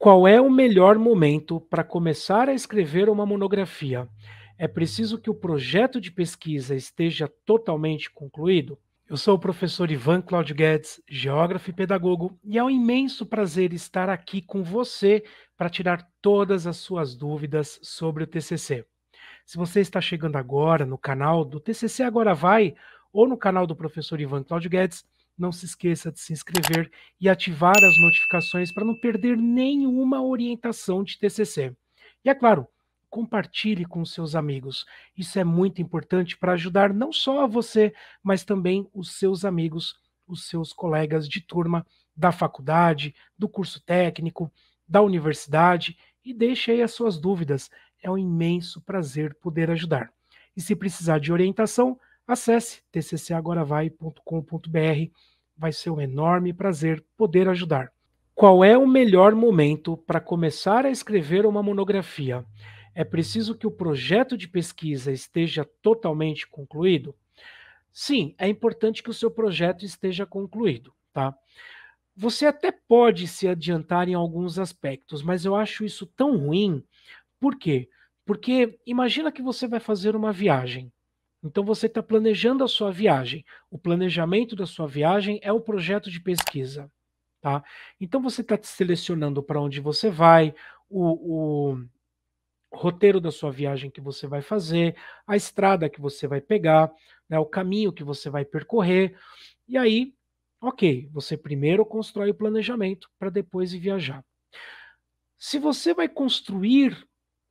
Qual é o melhor momento para começar a escrever uma monografia? É preciso que o projeto de pesquisa esteja totalmente concluído? Eu sou o professor Ivan Claudio Guedes, geógrafo e pedagogo, e é um imenso prazer estar aqui com você para tirar todas as suas dúvidas sobre o TCC. Se você está chegando agora no canal do TCC Agora Vai ou no canal do professor Ivan Claudio Guedes, não se esqueça de se inscrever e ativar as notificações para não perder nenhuma orientação de TCC. E é claro, compartilhe com seus amigos. Isso é muito importante para ajudar não só a você, mas também os seus amigos, os seus colegas de turma da faculdade, do curso técnico, da universidade e deixe aí as suas dúvidas. É um imenso prazer poder ajudar. E se precisar de orientação, acesse tccagoravai.com.br vai ser um enorme prazer poder ajudar. Qual é o melhor momento para começar a escrever uma monografia? É preciso que o projeto de pesquisa esteja totalmente concluído? Sim, é importante que o seu projeto esteja concluído, tá? Você até pode se adiantar em alguns aspectos, mas eu acho isso tão ruim. Por quê? Porque imagina que você vai fazer uma viagem. Então você está planejando a sua viagem. O planejamento da sua viagem é o projeto de pesquisa. Tá? Então você está selecionando para onde você vai, o, o, roteiro da sua viagem que você vai fazer, a estrada que você vai pegar, né, o caminho que você vai percorrer. E aí, ok, você primeiro constrói o planejamento para depois ir viajar. Se você vai construir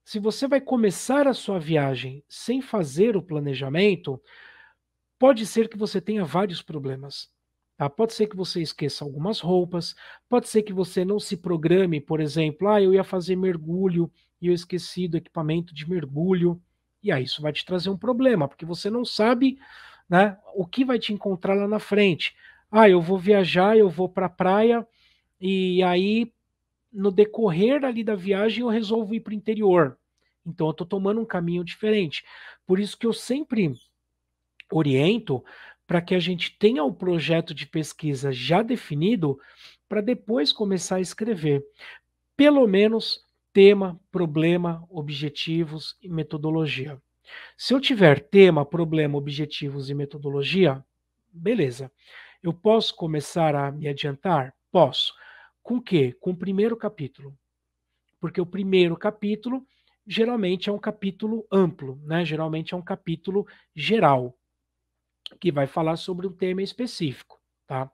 se você vai começar a sua viagem sem fazer o planejamento, pode ser que você tenha vários problemas. Tá? Pode ser que você esqueça algumas roupas, pode ser que você não se programe, por exemplo, ah, eu ia fazer mergulho e eu esqueci do equipamento de mergulho. E aí isso vai te trazer um problema, porque você não sabe né, o que vai te encontrar lá na frente. Ah, eu vou viajar, eu vou para a praia, e aí no decorrer ali da viagem eu resolvo ir para o interior. Então eu estou tomando um caminho diferente. Por isso que eu sempre oriento para que a gente tenha o projeto de pesquisa já definido para depois começar a escrever. Pelo menos tema, problema, objetivos e metodologia. Se eu tiver tema, problema, objetivos e metodologia, beleza. Eu posso começar a me adiantar? Posso. Com o quê? Com o primeiro capítulo. Porque o primeiro capítulo geralmente é um capítulo amplo, né? Geralmente é um capítulo geral que vai falar sobre um tema específico, tá?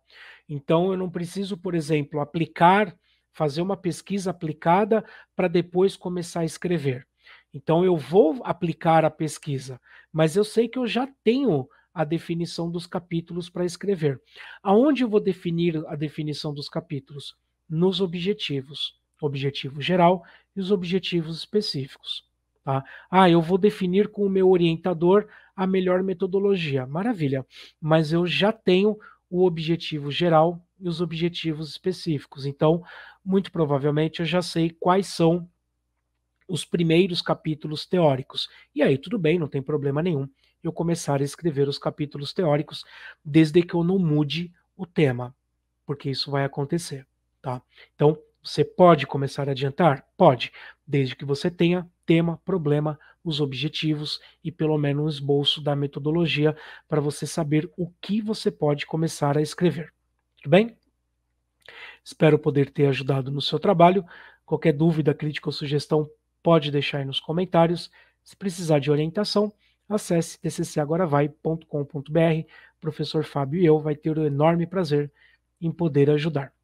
Então eu não preciso, por exemplo, aplicar, fazer uma pesquisa aplicada para depois começar a escrever. Então eu vou aplicar a pesquisa, mas eu sei que eu já tenho a definição dos capítulos para escrever. Aonde eu vou definir a definição dos capítulos? Nos objetivos objetivo geral e os objetivos específicos. Tá? Ah, eu vou definir com o meu orientador a melhor metodologia. Maravilha, mas eu já tenho o objetivo geral e os objetivos específicos. Então, muito provavelmente, eu já sei quais são os primeiros capítulos teóricos. E aí, tudo bem, não tem problema nenhum eu começar a escrever os capítulos teóricos, desde que eu não mude o tema, porque isso vai acontecer. Tá? Então, você pode começar a adiantar? Pode, desde que você tenha tema, problema, os objetivos e pelo menos um esboço da metodologia para você saber o que você pode começar a escrever. Tudo bem? Espero poder ter ajudado no seu trabalho. Qualquer dúvida, crítica ou sugestão, pode deixar aí nos comentários. Se precisar de orientação, acesse tccagoravai.com.br. Professor Fábio e eu vai ter o enorme prazer em poder ajudar.